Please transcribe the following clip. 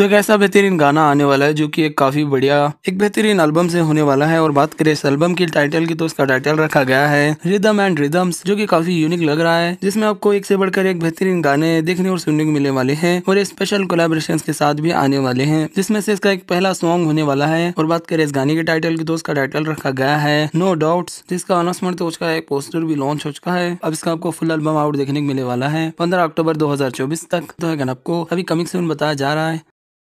तो एक ऐसा बेहतरीन गाना आने वाला है जो कि एक काफ़ी बढ़िया एक बेहतरीन एल्बम से होने वाला है और बात करें इस एल्बम की टाइटल की तो उसका टाइटल रखा गया है रिदम एंड रिदम्स जो कि काफ़ी यूनिक लग रहा है जिसमें आपको एक से बढ़कर एक बेहतरीन गाने देखने और सुनने को मिलने वाले हैं और स्पेशल कोलेबोरेशन के साथ भी आने वाले हैं जिसमें से इसका एक पहला सॉन्ग होने वाला है और बात करें इस गाने के टाइटल की तो उसका टाइटल रखा गया है नो डाउट जिसका अनाउंसमेंट तो उसका एक पोस्टर भी लॉन्च हो चुका है अब इसका आपको फुल एल्बम आउट देखने को मिलने वाला है पंद्रह अक्टूबर दो तक तो है आपको अभी कमिंग सून बताया जा रहा है